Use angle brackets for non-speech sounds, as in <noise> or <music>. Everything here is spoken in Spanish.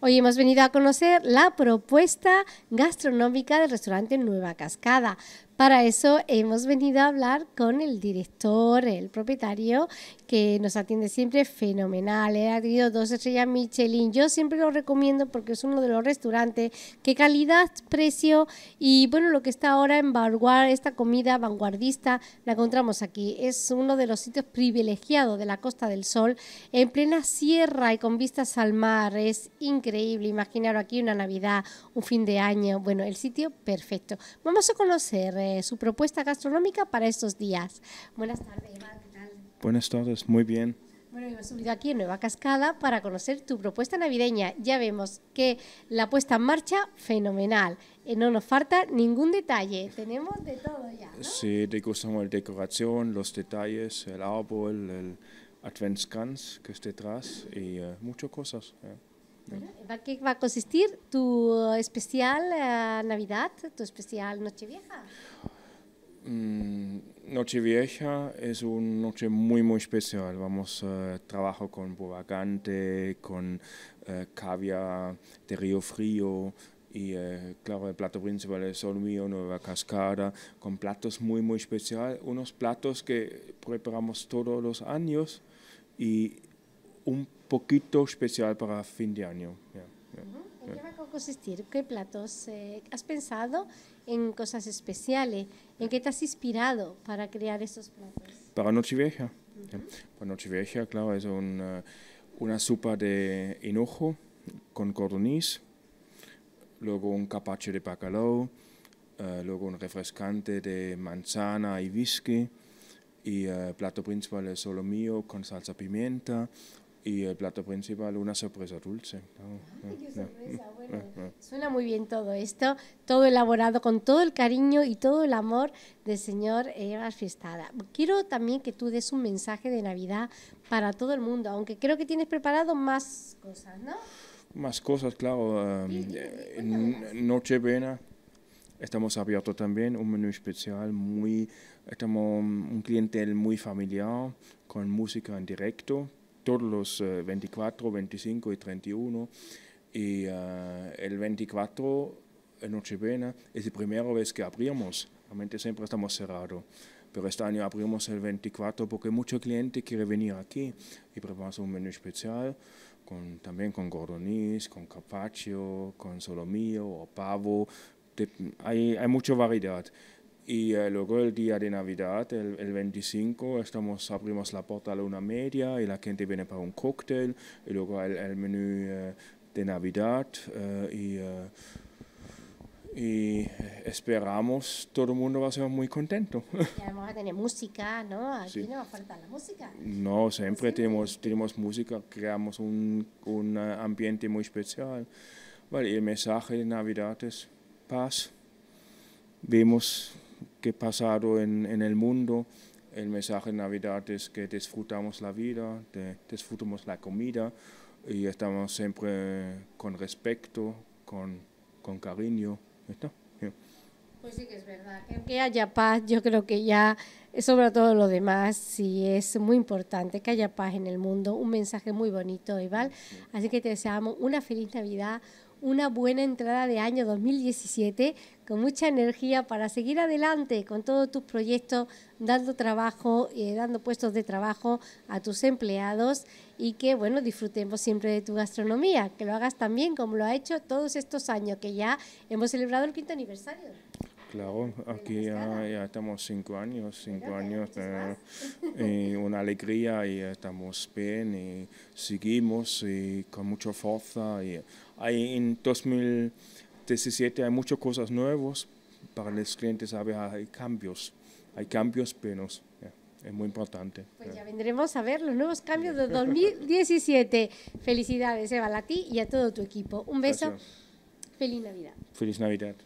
Hoy hemos venido a conocer la propuesta gastronómica del restaurante Nueva Cascada, para eso hemos venido a hablar con el director, el propietario, que nos atiende siempre fenomenal. ¿eh? ha tenido dos estrellas Michelin. Yo siempre lo recomiendo porque es uno de los restaurantes que calidad, precio y bueno, lo que está ahora en vanguardia, esta comida vanguardista, la encontramos aquí. Es uno de los sitios privilegiados de la Costa del Sol, en plena sierra y con vistas al mar. Es increíble. Imaginar aquí una Navidad, un fin de año. Bueno, el sitio perfecto. Vamos a conocer su propuesta gastronómica para estos días. Buenas tardes, Eva, ¿qué tal? Buenas tardes, muy bien. Bueno, hemos subido aquí en Nueva Cascada para conocer tu propuesta navideña. Ya vemos que la puesta en marcha, fenomenal. Eh, no nos falta ningún detalle, tenemos de todo ya. ¿no? Sí, gustamos la decoración, los detalles, el árbol, el Adventskranz que esté detrás y eh, muchas cosas. ¿eh? ¿Va, ¿Qué va a consistir tu especial eh, Navidad, tu especial Nochevieja? Mm, Nochevieja es una noche muy, muy especial. Vamos eh, a con bubacante, con eh, caviar de río frío, y claro, el plato principal es Sol Mío, Nueva Cascada, con platos muy, muy especial, unos platos que preparamos todos los años y un poquito especial para fin de año. ¿En qué va a consistir? ¿Qué platos? Eh, ¿Has pensado en cosas especiales? ¿En qué te has inspirado para crear esos platos? Para Nochevieja. Para Nochevieja, claro, es una, eh, una sopa de enojo con cordoniz, luego un capacho de bacalao, eh, luego un refrescante de manzana y whisky, y el plato principal es solo mío con salsa pimienta, y el plato principal, una sorpresa dulce. qué sorpresa. Bueno, suena muy bien todo esto, todo elaborado con todo el cariño y todo el amor del señor Eva Fiestada. Quiero también que tú des un mensaje de Navidad para todo el mundo, aunque creo que tienes preparado más cosas, ¿no? Más cosas, claro. Um, eh, Nochebuena. Estamos abiertos también, un menú especial, muy, estamos un clientel muy familiar, con música en directo, todos los 24, eh, 25 y 31. Y eh, el 24, en Nochebuena es la primera vez que abrimos. Realmente siempre estamos cerrados pero este año abrimos el 24 porque muchos clientes quieren venir aquí y preparamos un menú especial con, también con gordonis, con carpaccio, con solomillo o pavo. hay, hay mucha variedad. Y eh, luego el día de Navidad, el, 25, estamos, abrimos la puerta a la una media y la gente viene para un cóctel. Y luego el, menú eh, de Navidad eh, y, y, esperamos todo el mundo va a ser muy contento. <laughs> Y vamos a tener música, ¿no? Aquí no va a faltar la música. No, siempre, Tenemos, tenemos música, creamos un, un ambiente muy especial. Vale, el mensaje de Navidad es paz vemos pasado en, el mundo. El mensaje de Navidad es que disfrutamos la vida, disfrutamos la comida y estamos siempre con respeto, con, cariño. Pues sí que es verdad. Que haya paz, yo creo que ya, sobre todo lo demás, sí es muy importante que haya paz en el mundo. Un mensaje muy bonito, Iván Así que te deseamos una feliz Navidad, una buena entrada de año 2017 con mucha energía para seguir adelante con todos tus proyectos, dando trabajo, y eh, dando puestos de trabajo a tus empleados y que, bueno, disfrutemos siempre de tu gastronomía, que lo hagas también como lo ha hecho todos estos años que ya hemos celebrado el quinto aniversario. Claro, aquí ya, estamos cinco años, cinco años, <laughs> una alegría y estamos bien y seguimos y con mucha fuerza. Y en 2017 hay muchas cosas nuevas, para los clientes hay cambios, hay cambios penos. es muy importante. Pues ya vendremos a ver los nuevos cambios de 2017. <laughs> Felicidades, Eva, a ti y a todo tu equipo. Un beso. Feliz Navidad. Feliz Navidad.